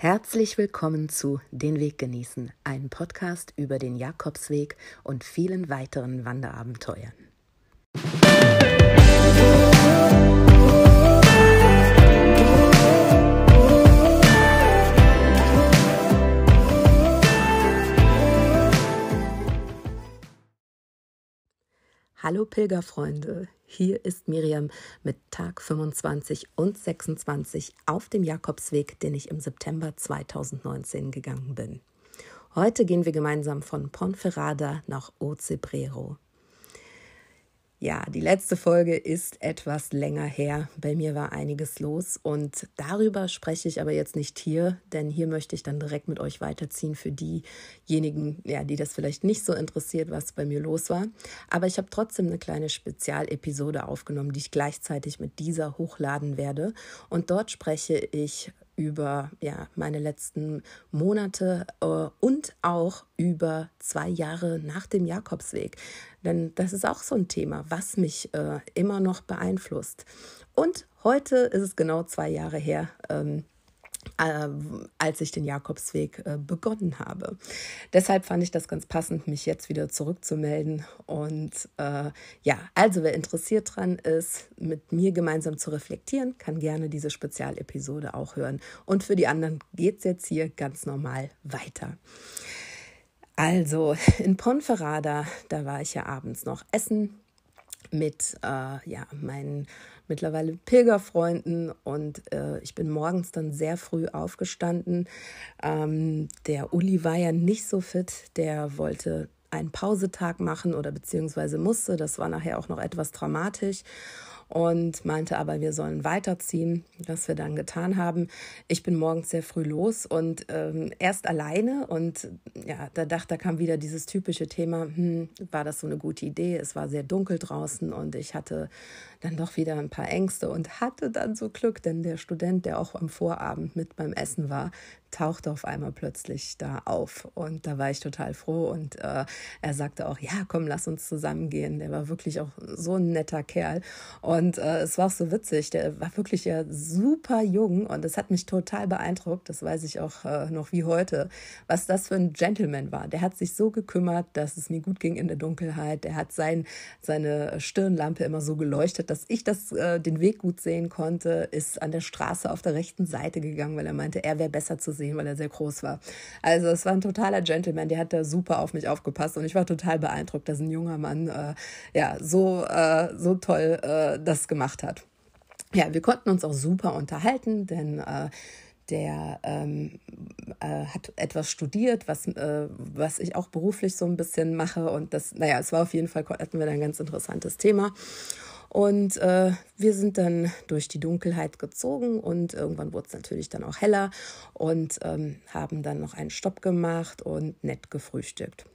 Herzlich willkommen zu Den Weg genießen, einem Podcast über den Jakobsweg und vielen weiteren Wanderabenteuern. Hallo Pilgerfreunde, hier ist Miriam mit Tag 25 und 26 auf dem Jakobsweg, den ich im September 2019 gegangen bin. Heute gehen wir gemeinsam von Ponferrada nach Ocebrero. Ja, die letzte Folge ist etwas länger her. Bei mir war einiges los und darüber spreche ich aber jetzt nicht hier, denn hier möchte ich dann direkt mit euch weiterziehen für diejenigen, ja, die das vielleicht nicht so interessiert, was bei mir los war. Aber ich habe trotzdem eine kleine Spezialepisode aufgenommen, die ich gleichzeitig mit dieser hochladen werde. Und dort spreche ich über ja, meine letzten Monate äh, und auch über zwei Jahre nach dem Jakobsweg. Denn das ist auch so ein Thema, was mich äh, immer noch beeinflusst. Und heute ist es genau zwei Jahre her. Ähm, äh, als ich den Jakobsweg äh, begonnen habe. Deshalb fand ich das ganz passend, mich jetzt wieder zurückzumelden. Und äh, ja, also wer interessiert dran ist, mit mir gemeinsam zu reflektieren, kann gerne diese Spezialepisode auch hören. Und für die anderen geht es jetzt hier ganz normal weiter. Also in Ponferrada, da war ich ja abends noch essen mit äh, ja, meinen mittlerweile Pilgerfreunden und äh, ich bin morgens dann sehr früh aufgestanden. Ähm, der Uli war ja nicht so fit, der wollte einen Pausetag machen oder beziehungsweise musste. Das war nachher auch noch etwas dramatisch und meinte aber, wir sollen weiterziehen, was wir dann getan haben. Ich bin morgens sehr früh los und ähm, erst alleine und ja, da dachte, da kam wieder dieses typische Thema, hm, war das so eine gute Idee? Es war sehr dunkel draußen und ich hatte dann doch wieder ein paar Ängste und hatte dann so Glück, denn der Student, der auch am Vorabend mit beim Essen war, tauchte auf einmal plötzlich da auf und da war ich total froh und äh, er sagte auch, ja, komm, lass uns zusammen gehen. Der war wirklich auch so ein netter Kerl und äh, es war auch so witzig, der war wirklich ja super jung und es hat mich total beeindruckt, das weiß ich auch äh, noch wie heute, was das für ein Gentleman war. Der hat sich so gekümmert, dass es mir gut ging in der Dunkelheit, der hat sein, seine Stirnlampe immer so geleuchtet, dass ich das, äh, den Weg gut sehen konnte, ist an der Straße auf der rechten Seite gegangen, weil er meinte, er wäre besser zu gesehen, weil er sehr groß war. Also es war ein totaler Gentleman, der hat da super auf mich aufgepasst und ich war total beeindruckt, dass ein junger Mann äh, ja so, äh, so toll äh, das gemacht hat. Ja, wir konnten uns auch super unterhalten, denn äh, der ähm, äh, hat etwas studiert, was, äh, was ich auch beruflich so ein bisschen mache. Und das, naja, es war auf jeden Fall, hatten wir da ein ganz interessantes Thema. Und äh, wir sind dann durch die Dunkelheit gezogen und irgendwann wurde es natürlich dann auch heller und ähm, haben dann noch einen Stopp gemacht und nett gefrühstückt.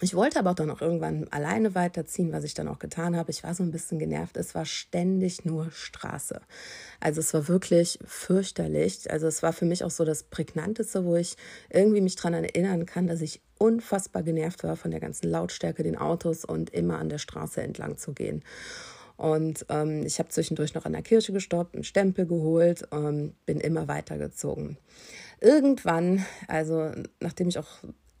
Ich wollte aber auch dann auch irgendwann alleine weiterziehen, was ich dann auch getan habe. Ich war so ein bisschen genervt. Es war ständig nur Straße. Also es war wirklich fürchterlich. Also es war für mich auch so das prägnanteste, wo ich irgendwie mich daran erinnern kann, dass ich unfassbar genervt war von der ganzen Lautstärke, den Autos und immer an der Straße entlang zu gehen. Und ähm, ich habe zwischendurch noch an der Kirche gestoppt, einen Stempel geholt, ähm, bin immer weitergezogen. Irgendwann, also nachdem ich auch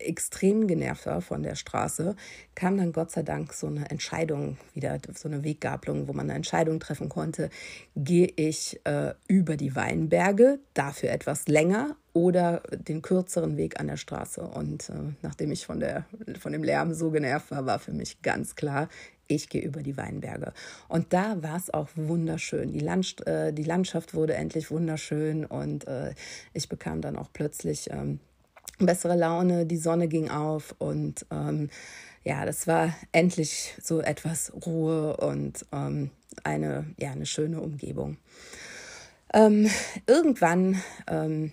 extrem genervt war von der Straße, kam dann Gott sei Dank so eine Entscheidung wieder, so eine Weggabelung, wo man eine Entscheidung treffen konnte, gehe ich äh, über die Weinberge, dafür etwas länger oder den kürzeren Weg an der Straße. Und äh, nachdem ich von, der, von dem Lärm so genervt war, war für mich ganz klar, ich gehe über die Weinberge. Und da war es auch wunderschön. Die, Land, äh, die, Landschaft wurde endlich wunderschön und äh, ich bekam dann auch plötzlich ähm, bessere Laune, die Sonne ging auf und ähm, ja, das war endlich so etwas Ruhe und ähm, eine, ja, eine schöne Umgebung. Ähm, irgendwann ähm,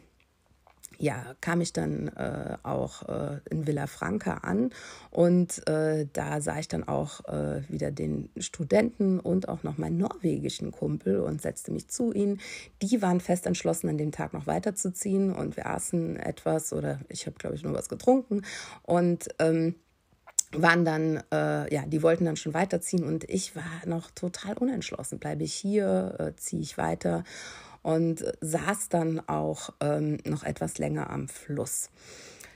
ja, kam ich dann äh, auch äh, in Villa Franca an und äh, da sah ich dann auch äh, wieder den Studenten und auch noch meinen norwegischen Kumpel und setzte mich zu ihnen. Die waren fest entschlossen, an dem Tag noch weiterzuziehen und wir aßen etwas oder ich habe, glaube ich, nur was getrunken und ähm, waren dann, äh, ja, die wollten dann schon weiterziehen und ich war noch total unentschlossen. Bleibe ich hier, äh, ziehe ich weiter und saß dann auch ähm, noch etwas länger am Fluss.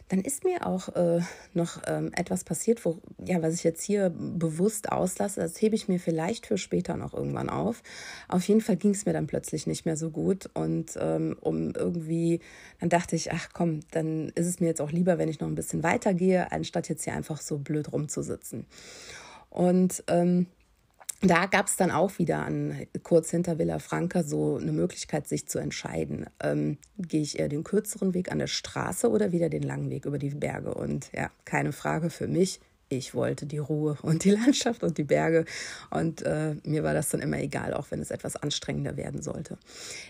Dann ist mir auch äh, noch ähm, etwas passiert, wo, ja, was ich jetzt hier bewusst auslasse. Das hebe ich mir vielleicht für später noch irgendwann auf. Auf jeden Fall ging es mir dann plötzlich nicht mehr so gut. Und ähm, um irgendwie, dann dachte ich, ach komm, dann ist es mir jetzt auch lieber, wenn ich noch ein bisschen weitergehe, anstatt jetzt hier einfach so blöd rumzusitzen. Und ähm, da gab es dann auch wieder an kurz hinter Villa Franca so eine Möglichkeit, sich zu entscheiden. Ähm, Gehe ich eher den kürzeren Weg an der Straße oder wieder den langen Weg über die Berge? Und ja, keine Frage für mich, ich wollte die Ruhe und die Landschaft und die Berge. Und äh, mir war das dann immer egal, auch wenn es etwas anstrengender werden sollte.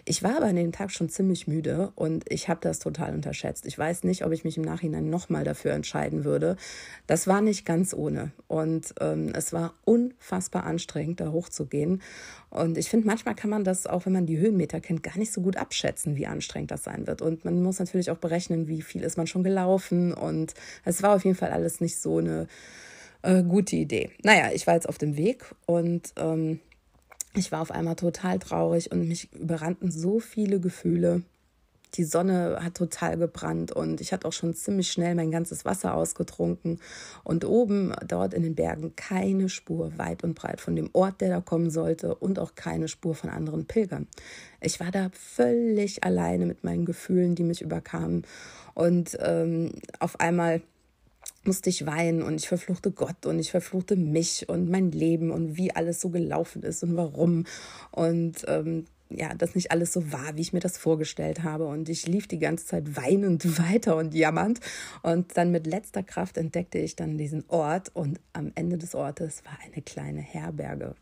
Ich war aber an dem Tag schon ziemlich müde und ich habe das total unterschätzt. Ich weiß nicht, ob ich mich im Nachhinein nochmal dafür entscheiden würde. Das war nicht ganz ohne. Und ähm, es war unfassbar anstrengend, da hochzugehen. Und ich finde, manchmal kann man das, auch wenn man die Höhenmeter kennt, gar nicht so gut abschätzen, wie anstrengend das sein wird. Und man muss natürlich auch berechnen, wie viel ist man schon gelaufen. Und es war auf jeden Fall alles nicht so eine äh, gute Idee. Naja, ich war jetzt auf dem Weg und ähm, ich war auf einmal total traurig und mich überrannten so viele Gefühle. Die Sonne hat total gebrannt und ich hatte auch schon ziemlich schnell mein ganzes Wasser ausgetrunken. Und oben dort in den Bergen keine Spur weit und breit von dem Ort, der da kommen sollte und auch keine Spur von anderen Pilgern. Ich war da völlig alleine mit meinen Gefühlen, die mich überkamen. Und ähm, auf einmal musste ich weinen und ich verfluchte Gott und ich verfluchte mich und mein Leben und wie alles so gelaufen ist und warum. Und ähm, ja, das nicht alles so war, wie ich mir das vorgestellt habe. Und ich lief die ganze Zeit weinend weiter und jammernd. Und dann mit letzter Kraft entdeckte ich dann diesen Ort und am Ende des Ortes war eine kleine Herberge.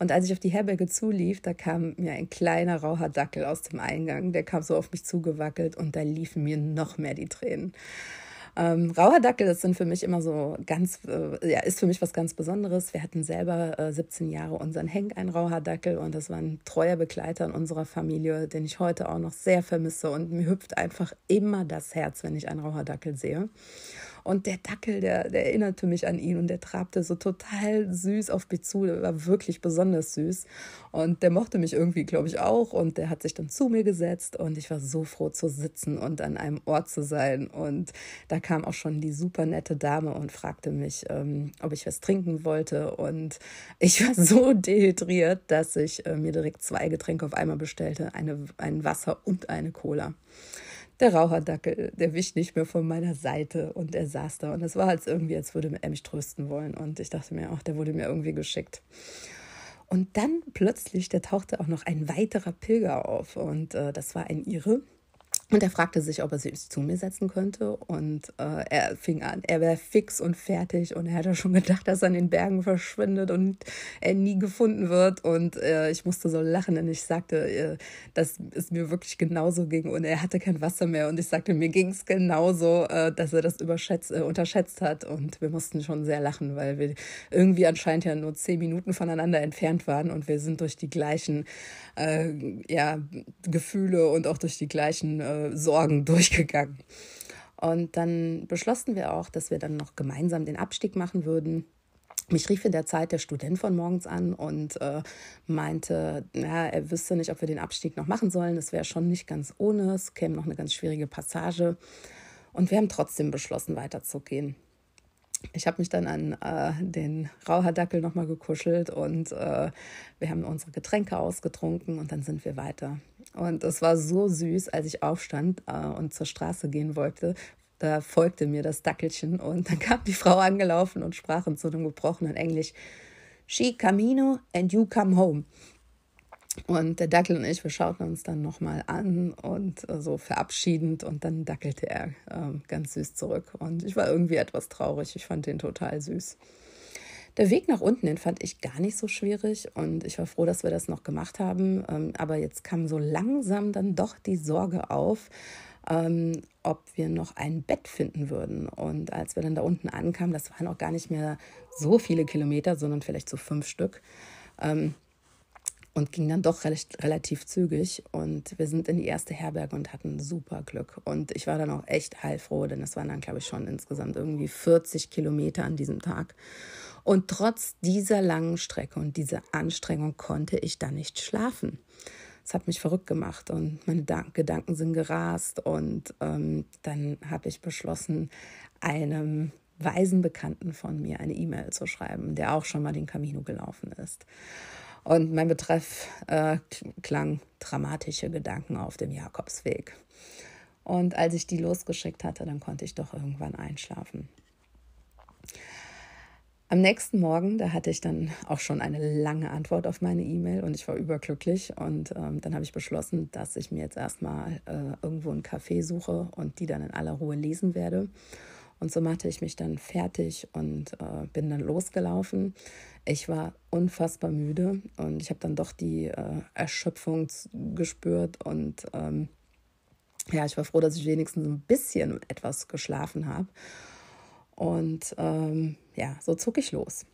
Und als ich auf die Herberge zulief, da kam mir ein kleiner rauher Dackel aus dem Eingang. Der kam so auf mich zugewackelt und da liefen mir noch mehr die Tränen. Ähm, rauer Dackel, das sind für mich immer so ganz, äh, ja, ist für mich was ganz Besonderes. Wir hatten selber äh, 17 Jahre unseren Henk, ein rauer Dackel, und das war ein treuer Begleiter in unserer Familie, den ich heute auch noch sehr vermisse. Und mir hüpft einfach immer das Herz, wenn ich einen rauer Dackel sehe. Und der Dackel, der, der erinnerte mich an ihn und der trabte so total süß auf mich zu. Der war wirklich besonders süß. Und der mochte mich irgendwie, glaube ich, auch. Und der hat sich dann zu mir gesetzt und ich war so froh zu sitzen und an einem Ort zu sein. Und da kam auch schon die super nette Dame und fragte mich, ähm, ob ich was trinken wollte. Und ich war so dehydriert, dass ich äh, mir direkt zwei Getränke auf einmal bestellte: eine, ein Wasser und eine Cola der Raucherdackel, der wich nicht mehr von meiner Seite und er saß da und es war als halt irgendwie, als würde er mich trösten wollen und ich dachte mir, auch, der wurde mir irgendwie geschickt. Und dann plötzlich, da tauchte auch noch ein weiterer Pilger auf und äh, das war ein Irre, und er fragte sich, ob er sich zu mir setzen könnte. Und äh, er fing an, er wäre fix und fertig. Und er hatte schon gedacht, dass er in den Bergen verschwindet und er nie gefunden wird. Und äh, ich musste so lachen, denn ich sagte, äh, dass es mir wirklich genauso ging. Und er hatte kein Wasser mehr. Und ich sagte, mir ging es genauso, äh, dass er das überschätzt, äh, unterschätzt hat. Und wir mussten schon sehr lachen, weil wir irgendwie anscheinend ja nur zehn Minuten voneinander entfernt waren. Und wir sind durch die gleichen äh, ja, Gefühle und auch durch die gleichen. Äh, Sorgen durchgegangen. Und dann beschlossen wir auch, dass wir dann noch gemeinsam den Abstieg machen würden. Mich rief in der Zeit der Student von morgens an und äh, meinte, na, er wüsste nicht, ob wir den Abstieg noch machen sollen. Das wäre schon nicht ganz ohne. Es käme noch eine ganz schwierige Passage. Und wir haben trotzdem beschlossen, weiterzugehen. Ich habe mich dann an äh, den Rauherdackel nochmal gekuschelt und äh, wir haben unsere Getränke ausgetrunken und dann sind wir weiter. Und es war so süß, als ich aufstand äh, und zur Straße gehen wollte. Da folgte mir das Dackelchen und dann kam die Frau angelaufen und sprach in so einem gebrochenen Englisch: She camino and you come home. Und der Dackel und ich, wir schauten uns dann nochmal an und äh, so verabschiedend und dann dackelte er äh, ganz süß zurück. Und ich war irgendwie etwas traurig. Ich fand den total süß. Der Weg nach unten, den fand ich gar nicht so schwierig und ich war froh, dass wir das noch gemacht haben. Ähm, aber jetzt kam so langsam dann doch die Sorge auf, ähm, ob wir noch ein Bett finden würden. Und als wir dann da unten ankamen, das waren auch gar nicht mehr so viele Kilometer, sondern vielleicht so fünf Stück. Ähm, und ging dann doch relativ zügig. Und wir sind in die erste Herberge und hatten super Glück. Und ich war dann auch echt heilfroh, denn es waren dann, glaube ich, schon insgesamt irgendwie 40 Kilometer an diesem Tag. Und trotz dieser langen Strecke und dieser Anstrengung konnte ich dann nicht schlafen. Es hat mich verrückt gemacht und meine Gedanken sind gerast. Und ähm, dann habe ich beschlossen, einem weisen Bekannten von mir eine E-Mail zu schreiben, der auch schon mal den Camino gelaufen ist. Und mein Betreff äh, klang dramatische Gedanken auf dem Jakobsweg. Und als ich die losgeschickt hatte, dann konnte ich doch irgendwann einschlafen. Am nächsten Morgen, da hatte ich dann auch schon eine lange Antwort auf meine E-Mail und ich war überglücklich. Und ähm, dann habe ich beschlossen, dass ich mir jetzt erstmal äh, irgendwo einen Kaffee suche und die dann in aller Ruhe lesen werde. Und so machte ich mich dann fertig und äh, bin dann losgelaufen. Ich war unfassbar müde und ich habe dann doch die äh, Erschöpfung gespürt und ähm, ja, ich war froh, dass ich wenigstens ein bisschen etwas geschlafen habe. Und ähm, ja, so zog ich los.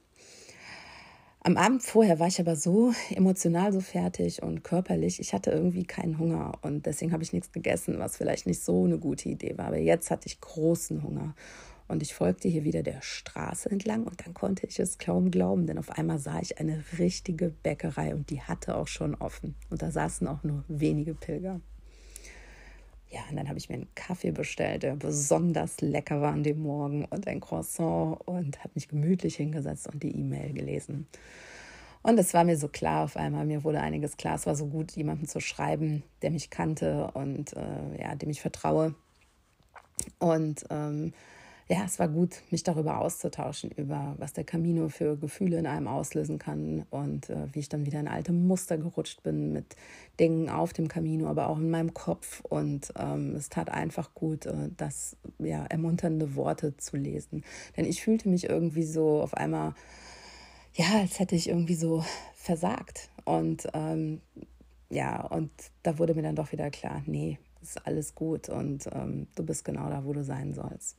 Am Abend vorher war ich aber so emotional so fertig und körperlich. Ich hatte irgendwie keinen Hunger und deswegen habe ich nichts gegessen, was vielleicht nicht so eine gute Idee war. Aber jetzt hatte ich großen Hunger und ich folgte hier wieder der Straße entlang und dann konnte ich es kaum glauben, denn auf einmal sah ich eine richtige Bäckerei und die hatte auch schon offen und da saßen auch nur wenige Pilger. Ja, und dann habe ich mir einen Kaffee bestellt, der besonders lecker war an dem Morgen und ein Croissant und habe mich gemütlich hingesetzt und die E-Mail gelesen. Und es war mir so klar auf einmal, mir wurde einiges klar. Es war so gut, jemanden zu schreiben, der mich kannte und äh, ja, dem ich vertraue. Und ähm, ja, es war gut, mich darüber auszutauschen, über was der Camino für Gefühle in einem auslösen kann und äh, wie ich dann wieder in alte Muster gerutscht bin mit Dingen auf dem Camino, aber auch in meinem Kopf. Und ähm, es tat einfach gut, äh, das ja, ermunternde Worte zu lesen. Denn ich fühlte mich irgendwie so auf einmal, ja, als hätte ich irgendwie so versagt. Und ähm, ja, und da wurde mir dann doch wieder klar, nee, es ist alles gut und ähm, du bist genau da, wo du sein sollst.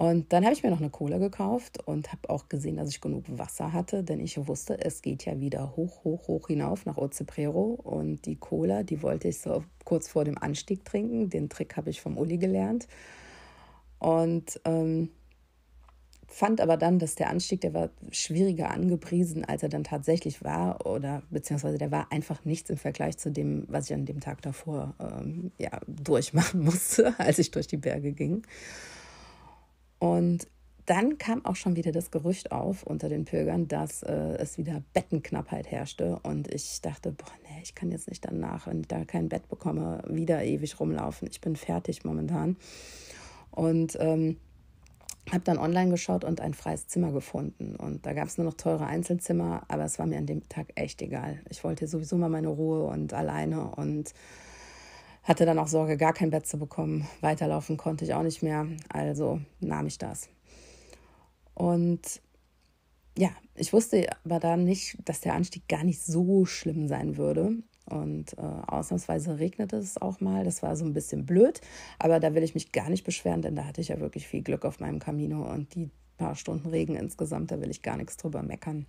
Und dann habe ich mir noch eine Cola gekauft und habe auch gesehen, dass ich genug Wasser hatte, denn ich wusste, es geht ja wieder hoch, hoch, hoch hinauf nach Ozeprero. Und die Cola, die wollte ich so kurz vor dem Anstieg trinken. Den Trick habe ich vom Uli gelernt. Und ähm, fand aber dann, dass der Anstieg, der war schwieriger angepriesen, als er dann tatsächlich war. Oder beziehungsweise der war einfach nichts im Vergleich zu dem, was ich an dem Tag davor ähm, ja, durchmachen musste, als ich durch die Berge ging. Und dann kam auch schon wieder das Gerücht auf unter den Pilgern, dass äh, es wieder Bettenknappheit herrschte. Und ich dachte, boah, nee, ich kann jetzt nicht danach, wenn ich da kein Bett bekomme, wieder ewig rumlaufen. Ich bin fertig momentan. Und ähm, habe dann online geschaut und ein freies Zimmer gefunden. Und da gab es nur noch teure Einzelzimmer, aber es war mir an dem Tag echt egal. Ich wollte sowieso mal meine Ruhe und alleine und hatte dann auch Sorge, gar kein Bett zu bekommen. Weiterlaufen konnte ich auch nicht mehr. Also nahm ich das. Und ja, ich wusste aber dann nicht, dass der Anstieg gar nicht so schlimm sein würde. Und äh, ausnahmsweise regnete es auch mal. Das war so ein bisschen blöd, aber da will ich mich gar nicht beschweren, denn da hatte ich ja wirklich viel Glück auf meinem Camino und die paar Stunden Regen insgesamt, da will ich gar nichts drüber meckern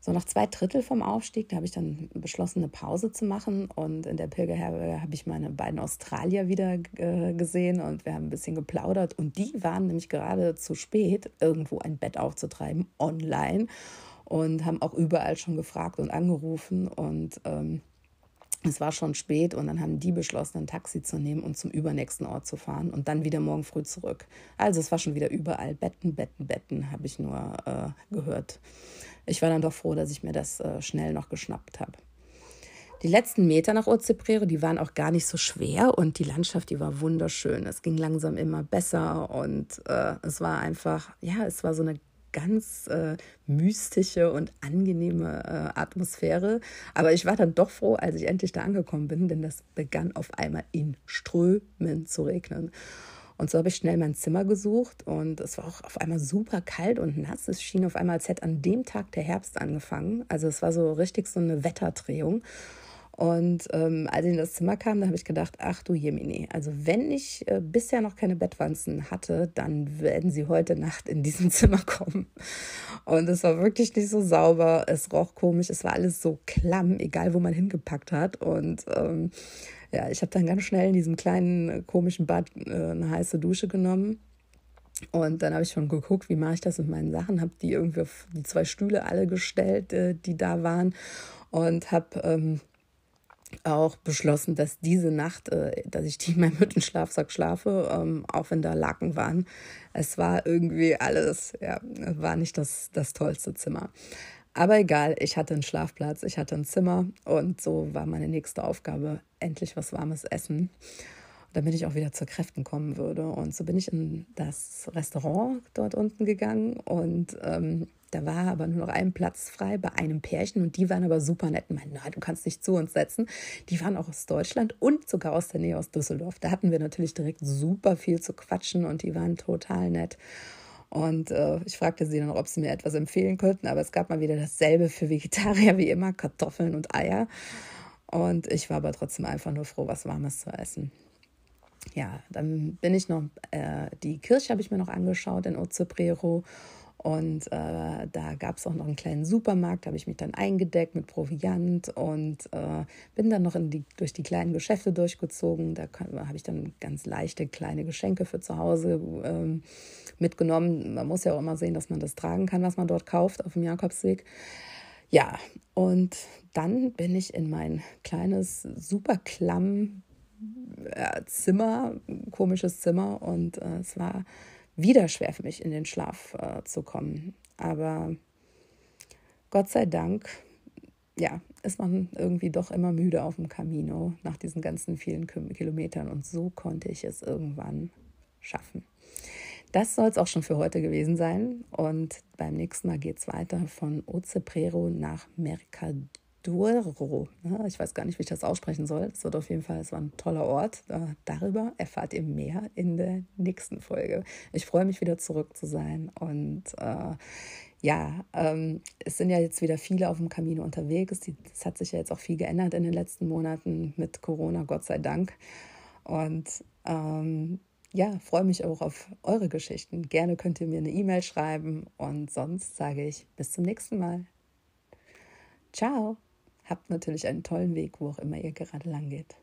so nach zwei Drittel vom Aufstieg, da habe ich dann beschlossen, eine Pause zu machen. Und in der Pilgerherberge habe ich meine beiden Australier wieder äh, gesehen und wir haben ein bisschen geplaudert. Und die waren nämlich gerade zu spät, irgendwo ein Bett aufzutreiben, online. Und haben auch überall schon gefragt und angerufen. Und ähm, es war schon spät und dann haben die beschlossen, ein Taxi zu nehmen und zum übernächsten Ort zu fahren und dann wieder morgen früh zurück. Also es war schon wieder überall Betten, Betten, Betten, habe ich nur äh, gehört ich war dann doch froh, dass ich mir das äh, schnell noch geschnappt habe. Die letzten Meter nach Ozeprero, die waren auch gar nicht so schwer und die Landschaft, die war wunderschön. Es ging langsam immer besser und äh, es war einfach, ja, es war so eine ganz äh, mystische und angenehme äh, Atmosphäre. Aber ich war dann doch froh, als ich endlich da angekommen bin, denn das begann auf einmal in Strömen zu regnen. Und so habe ich schnell mein Zimmer gesucht und es war auch auf einmal super kalt und nass. Es schien auf einmal, als hätte an dem Tag der Herbst angefangen. Also es war so richtig so eine Wetterdrehung. Und ähm, als ich in das Zimmer kam, da habe ich gedacht, ach du Jemini, also wenn ich äh, bisher noch keine Bettwanzen hatte, dann werden sie heute Nacht in diesem Zimmer kommen. Und es war wirklich nicht so sauber, es roch komisch, es war alles so klamm, egal wo man hingepackt hat. Und ähm, ja, ich habe dann ganz schnell in diesem kleinen äh, komischen Bad äh, eine heiße Dusche genommen. Und dann habe ich schon geguckt, wie mache ich das mit meinen Sachen, habe die irgendwie auf die zwei Stühle alle gestellt, äh, die da waren und habe ähm, auch beschlossen, dass diese Nacht, äh, dass ich die in meinem Hüttenschlafsack schlafe, ähm, auch wenn da Laken waren. Es war irgendwie alles, ja, war nicht das, das tollste Zimmer. Aber egal, ich hatte einen Schlafplatz, ich hatte ein Zimmer und so war meine nächste Aufgabe endlich was warmes Essen, damit ich auch wieder zu Kräften kommen würde. Und so bin ich in das Restaurant dort unten gegangen und ähm, da war aber nur noch ein Platz frei bei einem Pärchen und die waren aber super nett und meinten, du kannst dich zu uns setzen. Die waren auch aus Deutschland und sogar aus der Nähe aus Düsseldorf. Da hatten wir natürlich direkt super viel zu quatschen und die waren total nett. Und äh, ich fragte sie dann, ob sie mir etwas empfehlen könnten, aber es gab mal wieder dasselbe für Vegetarier wie immer, Kartoffeln und Eier. Und ich war aber trotzdem einfach nur froh, was Warmes zu essen. Ja, dann bin ich noch, äh, die Kirche habe ich mir noch angeschaut in Ozebrero und äh, da gab es auch noch einen kleinen Supermarkt, da habe ich mich dann eingedeckt mit Proviant und äh, bin dann noch die, durch die kleinen Geschäfte durchgezogen. Da habe ich dann ganz leichte kleine Geschenke für zu Hause ähm, mitgenommen. Man muss ja auch immer sehen, dass man das tragen kann, was man dort kauft auf dem Jakobsweg. Ja, und dann bin ich in mein kleines, superklamm äh, Zimmer, komisches Zimmer und äh, es war wieder schwer für mich in den Schlaf äh, zu kommen. Aber Gott sei Dank, ja, ist man irgendwie doch immer müde auf dem Camino nach diesen ganzen vielen Kilometern und so konnte ich es irgendwann schaffen. Das soll es auch schon für heute gewesen sein und beim nächsten Mal geht es weiter von Oceprero nach Mercadona. Douro. Ich weiß gar nicht, wie ich das aussprechen soll. Es wird auf jeden Fall, es war ein toller Ort. Äh, darüber erfahrt ihr mehr in der nächsten Folge. Ich freue mich wieder zurück zu sein und äh, ja, ähm, es sind ja jetzt wieder viele auf dem Kamin unterwegs. Es hat sich ja jetzt auch viel geändert in den letzten Monaten mit Corona, Gott sei Dank. Und ähm, ja, freue mich auch auf eure Geschichten. Gerne könnt ihr mir eine E-Mail schreiben und sonst sage ich bis zum nächsten Mal. Ciao! Habt natürlich einen tollen Weg, wo auch immer ihr gerade lang geht.